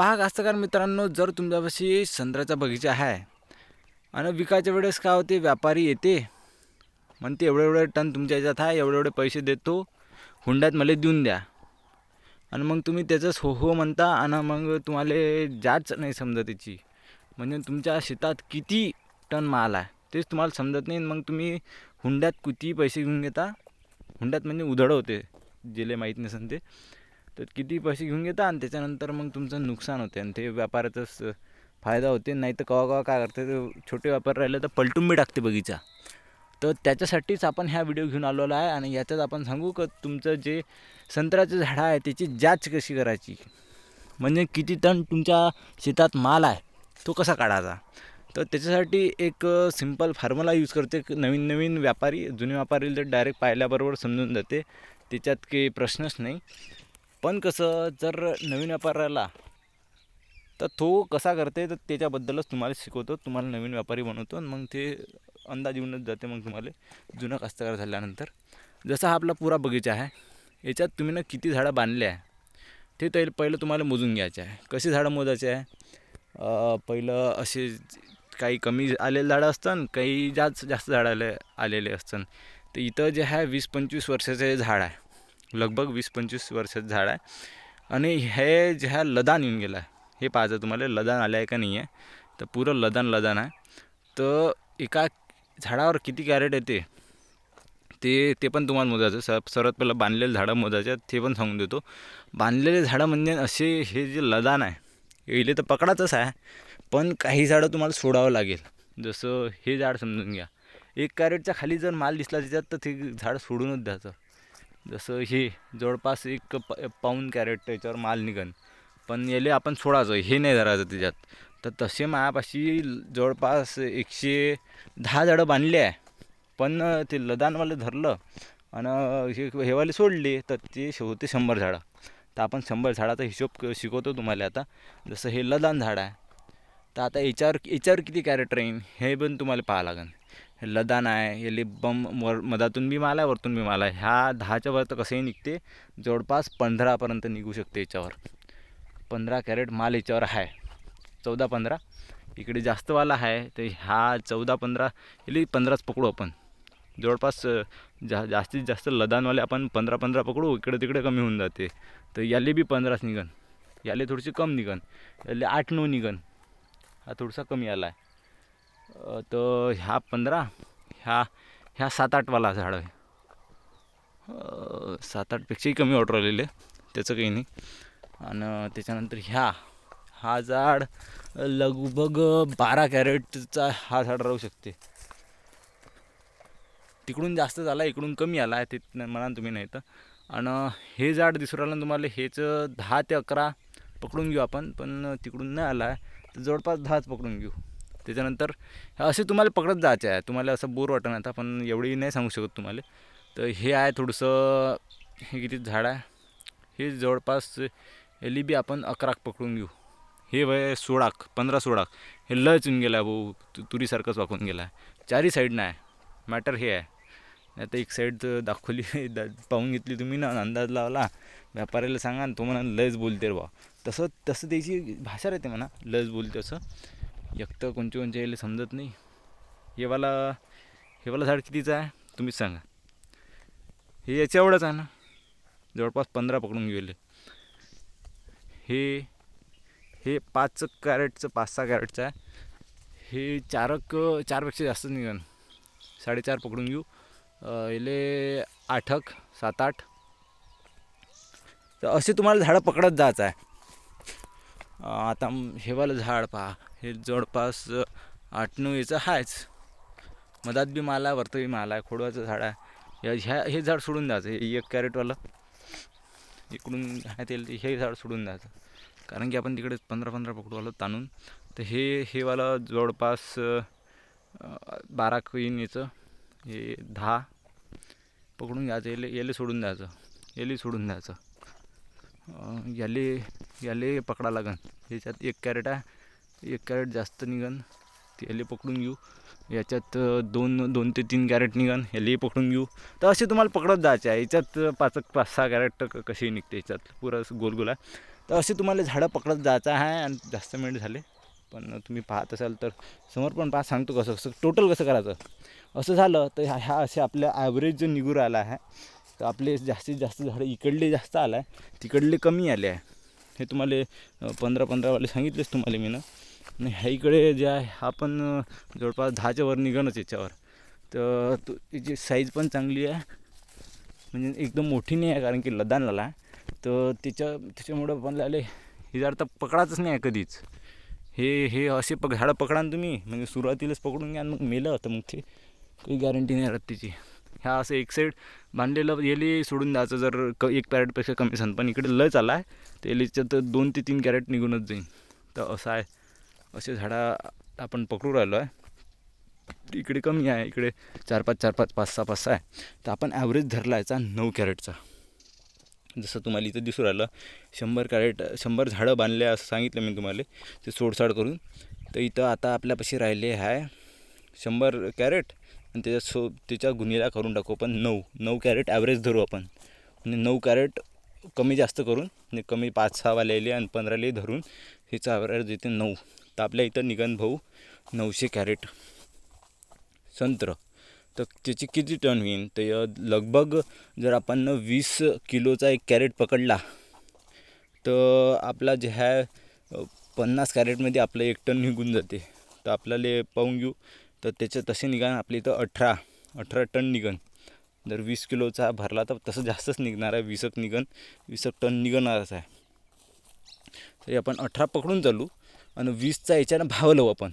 पहा कास्तकार मित्रांनो जर तुमच्यापाशी संत्र्याचा बगीचा आहे आणि विकायच्या वेळेस काय होते व्यापारी येते म्हणते एवढे एवढे टन तुमच्या याच्यात आहे एवढे एवढे पैसे देतो हुंड्यात मला देऊन द्या आणि मग तुम्ही त्याचं हो हो म्हणता आणि मग तुम्हाला जाच नाही समजत त्याची म्हणजे तुमच्या शेतात किती टन माल आहे तेच तुम्हाला समजत नाही मग तुम्ही हुंड्यात किती पैसे घेऊन घेता हुंड्यात म्हणजे उधळ होते जेले माहीत नसते ते तर किती पैसे घेऊन घेता आणि त्याच्यानंतर मग तुमचं नुकसान होते आणि ते व्यापाराचाच फायदा होते नाही तर कवा कवा काय करते छोटे व्यापार राहिले तर पलटून बी टाकते बगीचा तर त्याच्यासाठीच आपण ह्या व्हिडिओ घेऊन आलेलो आहे आणि याच्यात आपण सांगू का तुमचं जे संत्र्याचं झाडं आहे त्याची जाच कशी करायची म्हणजे किती टन तुमच्या शेतात माल आहे तो कसा काढायचा तर त्याच्यासाठी एक सिंपल फॉर्म्युला यूज करते नवीन नवीन व्यापारी जुने व्यापारी तर डायरेक्ट पाहिल्याबरोबर समजून जाते त्याच्यात काही प्रश्नच नाही पण कसं जर नवीन राहिला तर तो कसा करते तर त्याच्याबद्दलच तुम्हाला शिकवतो तुम्हाला नवीन व्यापारी बनवतो मग ते अंदाज येऊनच जाते मग तुम्हाला जुनं कास्तकार झाल्यानंतर जसा हा आपला पुरा बगीचा आहे याच्यात तुम्ही ना किती झाडं बांधले आहे ते तैल पहिलं तुम्हाला मोजून घ्यायचे आहे कशी झाडं मोजायचे आहे पहिलं असे काही कमी आलेले झाडं असतात काही जास्त जास्त झाडं आले आलेले असतात तर इथं जे आहे वीस पंचवीस वर्षाचे झाड आहे लगभग वीस पंचवीस वर्षाचं झाड आहे आणि हे जे ह्या लदान येऊन गेला आहे हे पाहायचं तुम्हाला लदान आलं आहे का नाही आहे तर पुरं लदान लदान आहे तर एका झाडावर किती कॅरेट येते ते ते पण तुम्हाला मोजायचं स सर्वात पहिलं बांधलेले झाडं मोजायचे ते पण सांगून देतो बांधलेले झाडं म्हणजे असे हे जे लदान आहे इले तर पकडाचंच आहे पण काही झाडं तुम्हाला सोडावं लागेल जसं हे झाड समजून घ्या एक कॅरेटच्या खाली जर माल दिसला त्याच्यात तर ते झाड सोडूनच द्यायचं जसं हे जवळपास एक प पाऊन कॅरेट त्याच्यावर माल निघन पण याले आपण सोडायचं हे नाही धरायचं त्याच्यात तर तसे मायापाशी जवळपास एकशे दहा झाडं बांधले आहे पण ते लदानवाले धरलं आणि हे हेवाले सोडले तर ते होते शंभर झाडं तर आपण शंभर झाडाचा हिशोब शिकवतो तुम्हाला आता जसं हे लदान झाड आहे तर आता याच्यावर याच्यावर किती कॅरेट राहीन हे पण तुम्हाला पाहावं लागेल हे लदान आहे हे लिप बम वर मधातून बी माल आहे वरतून बी माल आहे ह्या दहाच्या वर तर कसंही निघते जवळपास पंधरापर्यंत निघू शकते याच्यावर पंधरा कॅरेट माल याच्यावर आहे चौदा पंधरा इकडे जास्तवाला आहे तर ह्या चौदा पंधरा इली पंधराच पकडू आपण जवळपास जा जास्तीत जास्त लदानवाले आपण पंधरा पंधरा पकडू इकडे तिकडे कमी होऊन जाते तर याले बी पंधराच निघन याले थोडीशी कम निघन याले आठ नऊ निघन हा थोडासा कमी आला आहे तर ह्या पंधरा ह्या ह्या सात आठवाला झाड आहे सात आठपेक्षाही कमी ऑर्डर आलेले त्याचं काही नाही आणि त्याच्यानंतर ह्या हा झाड लगभग बारा कॅरेटचा हा झाड राहू शकते तिकडून जास्त झाला इकडून कमी आला आहे ते म्हणा तुम्ही नाही तर आणि हे झाड दिसून राहिलं तुम्हाला हेच दहा ते अकरा पकडून घेऊ आपण पण तिकडून नाही आला आहे तर जवळपास दहाच पकडून घेऊ त्याच्यानंतर असे तुम्हाला पकडत जायचे आहे तुम्हाला असं बोर वाटत आता पण एवढी नाही सांगू शकत तुम्हाला तर हे आहे थोडंसं हे किती झाड आहे हे जवळपास एली बी आपण अकराक पकडून घेऊ हे वय सोळाक पंधरा सोळाक हे लय चुन गेला भाऊ तु तुरीसारखंच वाकून गेला आहे चारही साईडनं आहे मॅटर हे आहे आता एक साईड दाखवली दा पाहून घेतली तुम्ही ना अंदाज लावला व्यापाऱ्याला सांगा तो म्हणा लयच बोलते रे बा तसं तसं त्याची भाषा राहते म्हणा लस बोलते असं तर कोणचे कोणचे यायला समजत नाही हे हेवाला झाड कितीचं आहे तुम्हीच सांगा हे याच्या एवढंच आहे ना जवळपास पंधरा पकडून गेले हे हे पाच कॅरेटचं पाच सहा कॅरेटचं आहे हे चारक चारपेक्षा जास्त निघण साडेचार पकडून घेऊ याले आठक सात आठ तर असे तुम्हाला झाडं पकडत जायचं आहे आता हेवालं झाड पहा हे जवळपास आठ नऊ याचं आहेच मधात बी माला बी माला आहे खोडवाचं झाड आहे ह्या हे झाड सोडून द्यायचं हे एक कॅरेटवालं इकडून आहे ते हे झाड सोडून द्यायचं कारण की आपण तिकडे पंधरा पंधरा आलो ताणून तर हे हेवाला जवळपास बारा याचं हे दहा पकडून घ्यायचं येले येले सोडून द्यायचं येले सोडून द्यायचं याले याले पकडा लागन याच्यात एक कॅरेट आहे एक कॅरेट जास्त निघन याले पकडून घेऊ याच्यात दोन दोन ते तीन कॅरेट निघन यालाही पकडून घेऊ तर असे तुम्हाला पकडत जायचे आहे याच्यात पाच पाच सहा कॅरेट कसे निघते याच्यात पुरा गोलगोल आहे तर असे तुम्हाला झाडं पकडत जायचं आहे आणि जास्त मिनिट झाले पण तुम्ही पाहत असाल तर समोर पण पाहा सांगतो कसं कसं टोटल कसं करायचं असं झालं तर ह्या असे आपल्या ॲव्हरेज जो निघू राहिला आहे तर आपले जास्तीत जास्त झाडं इकडले जास्त आलं आहे तिकडले कमी आले आहे हे तुम्हाला पंधरा पंधरावाले सांगितलेच तुम्हाला मी ना ह्या इकडे जे आहे हा पण जवळपास दहाच्या वर निघणच याच्यावर तर तो त्याची साईज पण चांगली आहे म्हणजे एकदम मोठी नाही आहे कारण की लदानला आहे तर त्याच्या त्याच्यामुळं पण लागले हे झाड तर पकडाच नाही आहे कधीच हे हे असे पक झाडं पकडान तुम्ही म्हणजे सुरुवातीलाच पकडून घ्या मग मेलं तर मग ते काही गॅरंटी नाही राहत त्याची ह्या असं एक साईड बांधलेलं येली सोडून द्यायचं जर क एक कॅरेटपेक्षा कमी सांग पण इकडे लय चालला आहे तर एलीच्या तर दोन ते तीन कॅरेट निघूनच जाईन तर असं आहे असे झाडा आपण पकडू राहिलो आहे इकडे कमी आहे इकडे चार पाच चार पाच पाच सहा पाच सहा आहे तर आपण ॲव्हरेज धरला याचा नऊ कॅरेटचा जसं तुम्हाला इथं दिसू राहिलं शंभर कॅरेट शंभर झाडं बांधले असं सांगितलं मी तुम्हाला ते सोडसाड करून तर इथं आता आपल्यापाशी राहिले आहे शंभर कॅरेट आणि त्याच्या सो त्याच्या गुन्हेला करून टाकू आपण नऊ नऊ कॅरेट ॲव्हरेज धरू आपण म्हणजे नऊ कॅरेट कमी जास्त करून म्हणजे कमी पाच सहावाल्याले आणि पंधराले धरून हिचा ॲव्हरेज येते नऊ तर आपल्या इथं निघन भाऊ नऊशे कॅरेट संत्र तर त्याची किती टन होईल तर लगभग जर आपण वीस किलोचा एक कॅरेट पकडला तर आपला जे आहे पन्नास कॅरेटमध्ये आपलं एक टन निघून जाते तर आपल्याला पाहून घेऊ तर त्याचं तसे निघान आपले इथं अठरा अठरा टन निघन जर वीस किलोचा भरला तर तसं जास्तच निघणार आहे वीसक निघन वीसक टन निघणारच आहे तरी आपण अठरा पकडून चालू आणि वीसचा याच्यानं भाव लावू आपण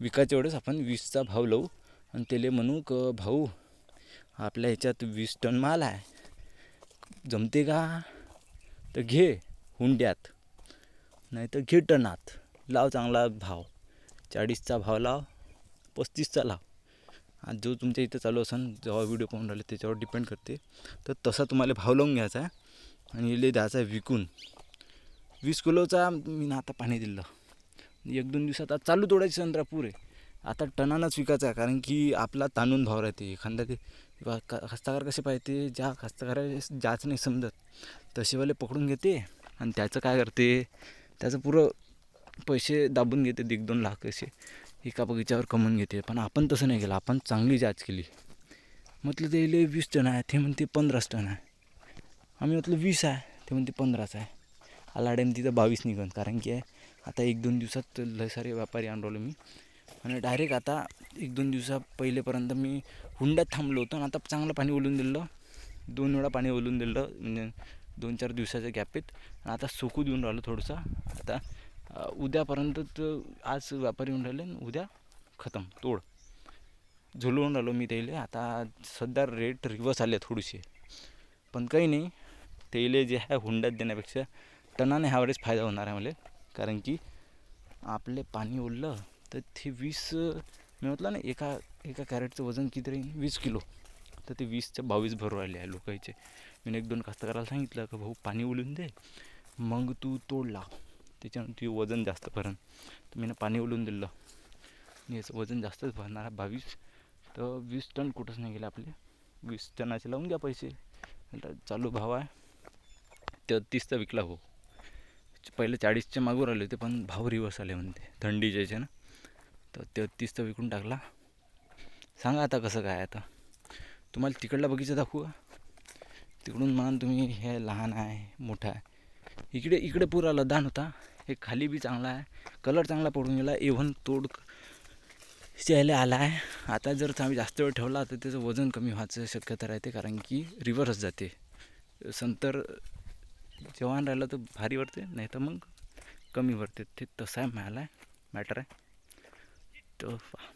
विकायच्या वेळेस आपण वीसचा भाव लावू आणि त्याला म्हणू क भाऊ आपल्या ह्याच्यात वीस टन माल आहे जमते का तर घे हुंड्यात नाही तर घे टनात लाव चांगला भाव चाळीसचा भाव लाव पस्तीसचा लाव आणि जो तुमच्या इथं चालू असेल जेव्हा व्हिडिओ पाहून राहिले त्याच्यावर डिपेंड करते तर तसा तुम्हाला भाव लावून घ्यायचा आहे आणि इले द्यायचा आहे विकून वीस किलोचा मी ना आता पाणी दिलं एक दोन दिवसात आता चालू तोडायची संत्रा पूर आहे आता टनानंच विकायचा आहे कारण की आपला ताणून भाव राहते एखादा ते हस्तकार कसे पाहिजे ज्या हस्तकार ज्याच नाही समजत तसेवाले पकडून घेते आणि त्याचं काय करते त्याचं पुरं पैसे दाबून घेते एक दोन लाख असे एका बगीच्यावर कमवून घेते पण आपण तसं नाही केलं आपण चांगली जाच केली म्हटलं ते लय वीस टन आहे ते म्हणते पंधराच टन आहे आम्ही म्हटलं वीस आहे ते म्हणते पंधराच आहे आला तिथं बावीस निघन कारण की आता एक दोन दिवसात लय सारे व्यापारी राहिलो मी आणि डायरेक्ट आता एक दोन दिवसा पहिलेपर्यंत मी हुंड्यात थांबलो होतो आणि आता चांगलं पाणी ओलून दिलं दोन वेळा पाणी ओलून दिलं म्हणजे दोन चार दिवसाच्या गॅपेत आणि आता सुकू देऊन राहिलो थोडंसं आता उद्यापर्यंत आज व्यापारी होऊन राहिले उद्या खतम तोड झुलवून राहिलो मी तेले आता सध्या रेट रिवर्स आले थोडीशी पण काही नाही तेले जे आहे हुंड्यात देण्यापेक्षा टनाने वेळेस फायदा होणार आहे मला कारण की आपले पाणी ओढलं तर ते वीस मी म्हटलं ना एका एका कॅरेटचं वजन किती राहील वीस किलो तर ते वीसच्या बावीस भर राहिले आहे लोकांचे मी एक दोन कास्तकाराला सांगितलं का भाऊ पाणी ओलून दे मग तू तोड लाव त्याच्यानं ती वजन जास्त भरण तर मी ना पाणी उलून दिलं आणि याचं वजन जास्तच भरणार बावीस तर वीस टन कुठंच नाही गेले आपले वीस टनाचे लावून घ्या पैसे म्हणतात चालू भाव आहे तर तीसचा विकला हो पहिले चाळीसच्या मागून आले होते पण भाव रिवर्स आले म्हणते थंडीच्या याचे ना तर तर विकून टाकला सांगा आता कसं काय आता तुम्हाला तिकडला बगीचा दाखवू तिकडून मान तुम्ही हे लहान आहे मोठा आहे इकडे इकडे पूर आला दान होता हे खाली बी चांगला आहे कलर चांगला पडून गेला इव्हन तोड यायला आला आहे आता जर आम्ही जास्त वेळ ठेवला तर त्याचं वजन कमी व्हायचं शक्यता राहते कारण की रिव्हर्स जाते संतर जवान राहिलं तर भारी वरते नाही तर मग कमी वरते ते तसं आहे आहे मॅटर आहे तो